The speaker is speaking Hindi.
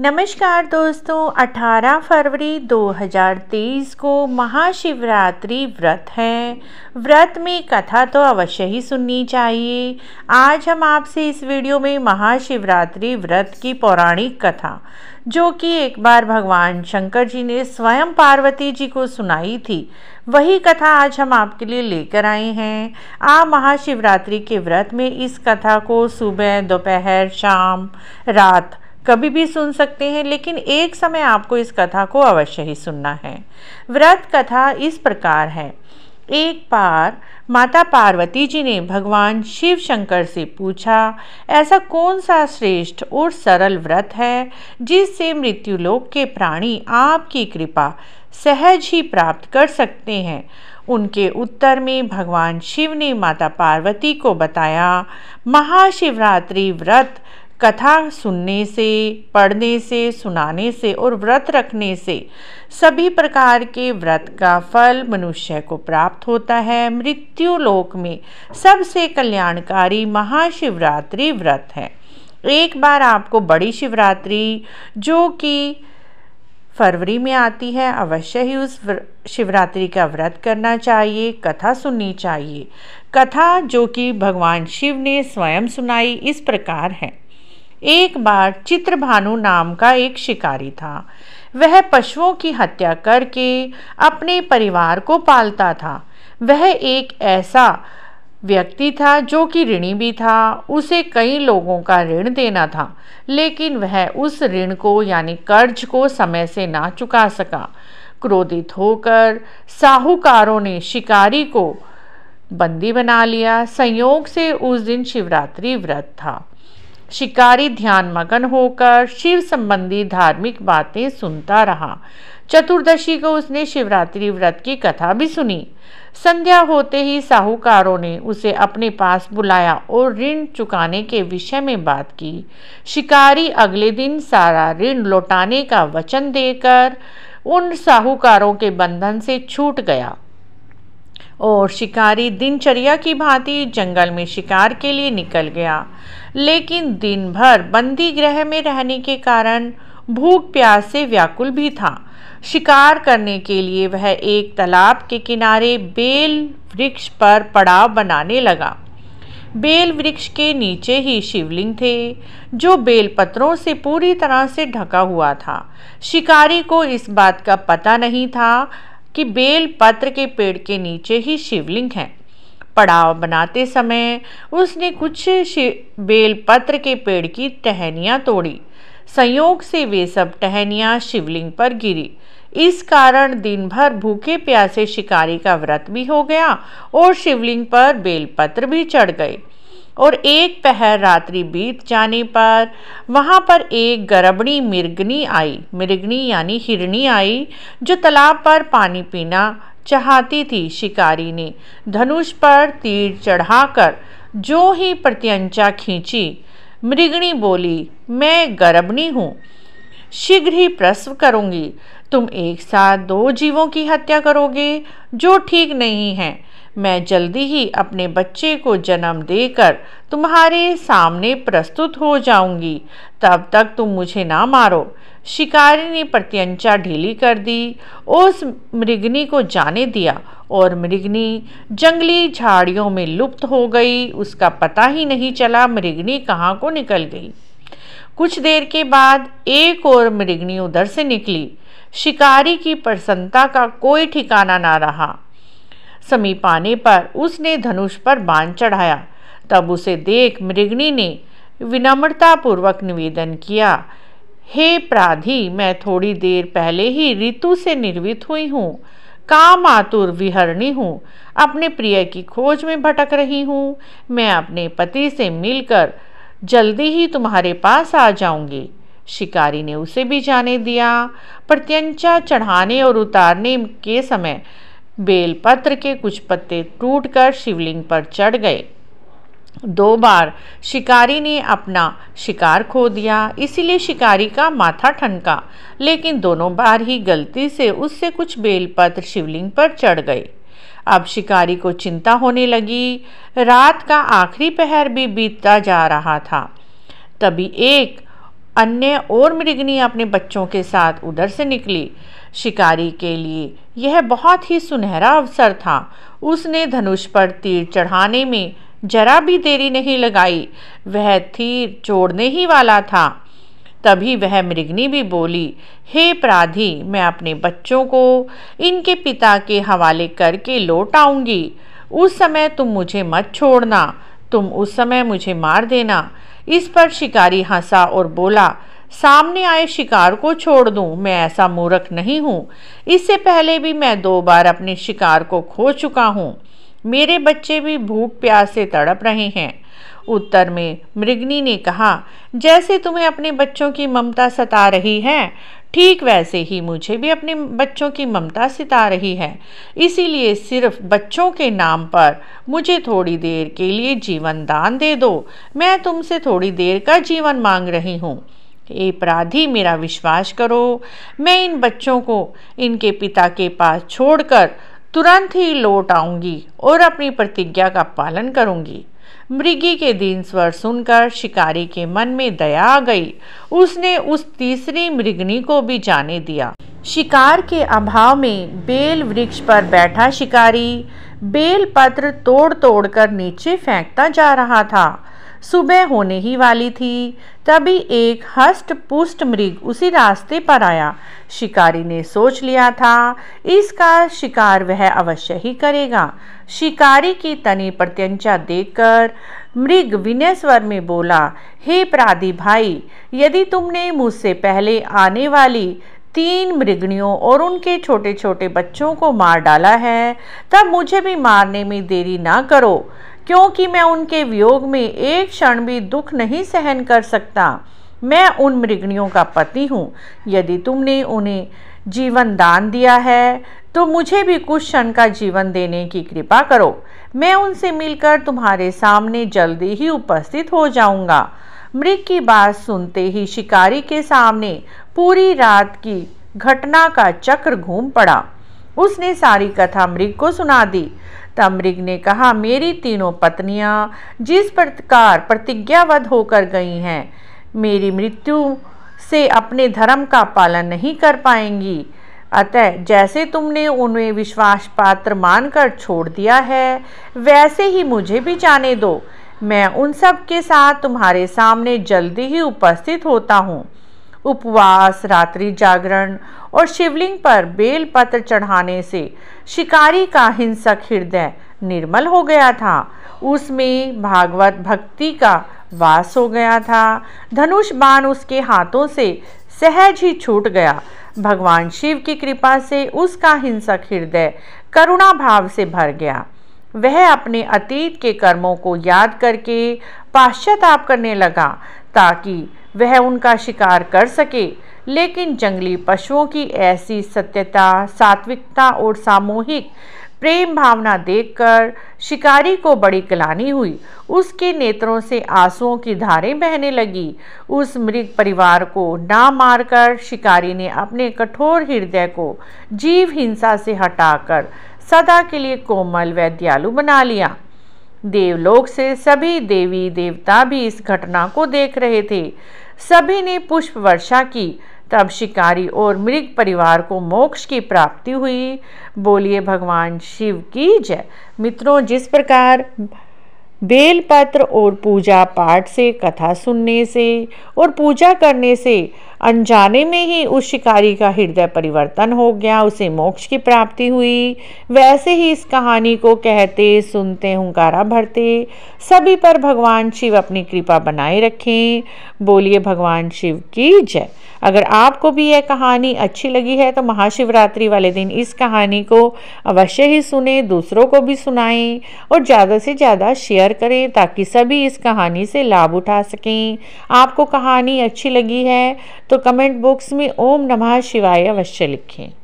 नमस्कार दोस्तों 18 फरवरी 2023 को महाशिवरात्रि व्रत है व्रत में कथा तो अवश्य ही सुननी चाहिए आज हम आपसे इस वीडियो में महाशिवरात्रि व्रत की पौराणिक कथा जो कि एक बार भगवान शंकर जी ने स्वयं पार्वती जी को सुनाई थी वही कथा आज हम आपके लिए लेकर आए हैं आप महाशिवरात्रि के व्रत में इस कथा को सुबह दोपहर शाम रात कभी भी सुन सकते हैं लेकिन एक समय आपको इस कथा को अवश्य ही सुनना है व्रत कथा इस प्रकार है एक बार माता पार्वती जी ने भगवान शिव शंकर से पूछा ऐसा कौन सा श्रेष्ठ और सरल व्रत है जिससे मृत्यु लोक के प्राणी आपकी कृपा सहज ही प्राप्त कर सकते हैं उनके उत्तर में भगवान शिव ने माता पार्वती को बताया महाशिवरात्रि व्रत कथा सुनने से पढ़ने से सुनाने से और व्रत रखने से सभी प्रकार के व्रत का फल मनुष्य को प्राप्त होता है मृत्यु लोक में सबसे कल्याणकारी महाशिवरात्रि व्रत है एक बार आपको बड़ी शिवरात्रि जो कि फरवरी में आती है अवश्य ही उस शिवरात्रि का व्रत करना चाहिए कथा सुननी चाहिए कथा जो कि भगवान शिव ने स्वयं सुनाई इस प्रकार है एक बार चित्रभानु नाम का एक शिकारी था वह पशुओं की हत्या करके अपने परिवार को पालता था वह एक ऐसा व्यक्ति था जो कि ऋणी भी था उसे कई लोगों का ऋण देना था लेकिन वह उस ऋण को यानी कर्ज को समय से ना चुका सका क्रोधित होकर साहूकारों ने शिकारी को बंदी बना लिया संयोग से उस दिन शिवरात्रि व्रत था शिकारी ध्यान मगन होकर शिव संबंधी धार्मिक बातें सुनता रहा चतुर्दशी को उसने शिवरात्रि व्रत की कथा भी सुनी संध्या होते ही साहूकारों ने उसे अपने पास बुलाया और ऋण चुकाने के विषय में बात की शिकारी अगले दिन सारा ऋण लौटाने का वचन देकर उन साहूकारों के बंधन से छूट गया और शिकारी दिनचर्या की भांति जंगल में शिकार के लिए निकल गया लेकिन दिन भर बंदी ग्रह में रहने के कारण भूख प्यास से व्याकुल भी था शिकार करने के लिए वह एक तालाब के किनारे बेल वृक्ष पर पड़ाव बनाने लगा बेल वृक्ष के नीचे ही शिवलिंग थे जो बेल पत्रों से पूरी तरह से ढका हुआ था शिकारी को इस बात का पता नहीं था कि बेल पत्र के पेड़ के नीचे ही शिवलिंग है पड़ाव बनाते समय उसने कुछ बेल पत्र के पेड़ की टहनियाँ तोड़ी संयोग से वे सब टहनियाँ शिवलिंग पर गिरी इस कारण दिन भर भूखे प्यासे शिकारी का व्रत भी हो गया और शिवलिंग पर बेलपत्र भी चढ़ गए और एक पहर रात्रि बीत जाने पर वहाँ पर एक गरबड़ी मिर्गनी आई मिर्गनी यानी हिरणी आई जो तालाब पर पानी पीना चाहती थी शिकारी ने धनुष पर तीर चढ़ाकर जो ही प्रत्यंचा खींची मृगणी बोली मैं गर्भणी हूँ शीघ्र ही प्रसव करूँगी तुम एक साथ दो जीवों की हत्या करोगे जो ठीक नहीं है मैं जल्दी ही अपने बच्चे को जन्म देकर तुम्हारे सामने प्रस्तुत हो जाऊंगी तब तक तुम मुझे ना मारो शिकारी ने प्रत्यंचा ढीली कर दी उस मृगनी को जाने दिया और मृगनी जंगली झाड़ियों में लुप्त हो गई उसका पता ही नहीं चला मृगनी कहाँ को निकल गई कुछ देर के बाद एक और मृगनी उधर से निकली शिकारी की प्रसन्नता का कोई ठिकाना ना रहा समीप आने पर उसने धनुष पर बांध चढ़ाया तब उसे देख मृगनी ने विनम्रतापूर्वक निवेदन किया हे प्राधी मैं थोड़ी देर पहले ही ऋतु से निर्वित हुई हूँ काम आतुर विहरणी हूँ अपने प्रिय की खोज में भटक रही हूँ मैं अपने पति से मिलकर जल्दी ही तुम्हारे पास आ जाऊंगी शिकारी ने उसे भी जाने दिया प्रत्यंचा चढ़ाने और उतारने के समय बेलपत्र के कुछ पत्ते टूटकर शिवलिंग पर चढ़ गए दो बार शिकारी ने अपना शिकार खो दिया इसीलिए शिकारी का माथा ठनका लेकिन दोनों बार ही गलती से उससे कुछ बेलपत्र शिवलिंग पर चढ़ गए अब शिकारी को चिंता होने लगी रात का आखिरी पहर भी बीतता जा रहा था तभी एक अन्य और मृगनी अपने बच्चों के साथ उधर से निकली शिकारी के लिए यह बहुत ही सुनहरा अवसर था उसने धनुष पर तीर चढ़ाने में जरा भी देरी नहीं लगाई वह तीर छोड़ने ही वाला था तभी वह मृगनी भी बोली हे प्राधी मैं अपने बच्चों को इनके पिता के हवाले करके लौट आऊँगी उस समय तुम मुझे मत छोड़ना तुम उस समय मुझे मार देना इस पर शिकारी हंसा और बोला सामने आए शिकार को छोड़ दूं मैं ऐसा मूर्ख नहीं हूँ इससे पहले भी मैं दो बार अपने शिकार को खो चुका हूँ मेरे बच्चे भी भूख प्यास से तड़प रहे हैं उत्तर में मृगनी ने कहा जैसे तुम्हें अपने बच्चों की ममता सता रही है ठीक वैसे ही मुझे भी अपने बच्चों की ममता सिता रही है इसीलिए सिर्फ बच्चों के नाम पर मुझे थोड़ी देर के लिए जीवन दान दे दो मैं तुमसे थोड़ी देर का जीवन मांग रही हूँ हे अपराधी मेरा विश्वास करो मैं इन बच्चों को इनके पिता के पास छोड़कर तुरंत ही लौट आऊंगी और अपनी प्रतिज्ञा का पालन करूंगी मृगी के दीन स्वर सुनकर शिकारी के मन में दया आ गई उसने उस तीसरी मृगनी को भी जाने दिया शिकार के अभाव में बेल वृक्ष पर बैठा शिकारी बेल पत्र तोड़ तोड़ कर नीचे फेंकता जा रहा था सुबह होने ही वाली थी तभी एक हष्ट पुष्ट मृग उसी रास्ते पर आया शिकारी ने सोच लिया था इसका शिकार वह अवश्य ही करेगा शिकारी की तनी प्रत्यंचा देखकर मृग विनय स्वर में बोला हे प्रादी भाई यदि तुमने मुझसे पहले आने वाली तीन मृगणियों और उनके छोटे छोटे बच्चों को मार डाला है तब मुझे भी मारने में देरी ना करो क्योंकि मैं उनके वियोग में एक क्षण भी दुख नहीं सहन कर सकता मैं उन मृगणियों का पति हूँ यदि तुमने उन्हें जीवन दान दिया है तो मुझे भी कुछ क्षण का जीवन देने की कृपा करो मैं उनसे मिलकर तुम्हारे सामने जल्दी ही उपस्थित हो जाऊंगा मृग की बात सुनते ही शिकारी के सामने पूरी रात की घटना का चक्र घूम पड़ा उसने सारी कथा मृग को सुना दी तमरिग ने कहा मेरी तीनों पत्नियां जिस प्रकार प्रतिज्ञावध होकर गई हैं मेरी मृत्यु से अपने धर्म का पालन नहीं कर पाएंगी अतः जैसे तुमने उन्हें विश्वास पात्र मानकर छोड़ दिया है वैसे ही मुझे भी जाने दो मैं उन सब के साथ तुम्हारे सामने जल्दी ही उपस्थित होता हूँ उपवास रात्रि जागरण और शिवलिंग पर बेलपत्र चढ़ाने से शिकारी का हिंसक हृदय निर्मल हो गया था उसमें भागवत भक्ति का वास हो गया था धनुष बाण उसके हाथों से सहज ही छूट गया भगवान शिव की कृपा से उसका हिंसक हृदय करुणा भाव से भर गया वह अपने अतीत के कर्मों को याद करके पाश्चाताप करने लगा ताकि वह उनका शिकार कर सके लेकिन जंगली पशुओं की ऐसी सत्यता सात्विकता और सामूहिक प्रेम भावना देखकर शिकारी को बड़ी कलानी हुई उसके नेत्रों से आंसुओं की धारें बहने लगी उस मृग परिवार को ना मारकर शिकारी ने अपने कठोर हृदय को जीव हिंसा से हटाकर सदा के लिए कोमल व दयालु बना लिया देवलोक से सभी देवी देवता भी इस घटना को देख रहे थे सभी ने पुष्प वर्षा की तब शिकारी और मृग परिवार को मोक्ष की प्राप्ति हुई बोलिए भगवान शिव की जय मित्रों जिस प्रकार बेलपत्र और पूजा पाठ से कथा सुनने से और पूजा करने से अनजाने में ही उस शिकारी का हृदय परिवर्तन हो गया उसे मोक्ष की प्राप्ति हुई वैसे ही इस कहानी को कहते सुनते हुंकारा भरते सभी पर भगवान शिव अपनी कृपा बनाए रखें बोलिए भगवान शिव की जय अगर आपको भी यह कहानी अच्छी लगी है तो महाशिवरात्रि वाले दिन इस कहानी को अवश्य ही सुने दूसरों को भी सुनाएं और ज़्यादा से ज़्यादा शेयर करें ताकि सभी इस कहानी से लाभ उठा सकें आपको कहानी अच्छी लगी है तो कमेंट बॉक्स में ओम नमः शिवाय अवश्य लिखें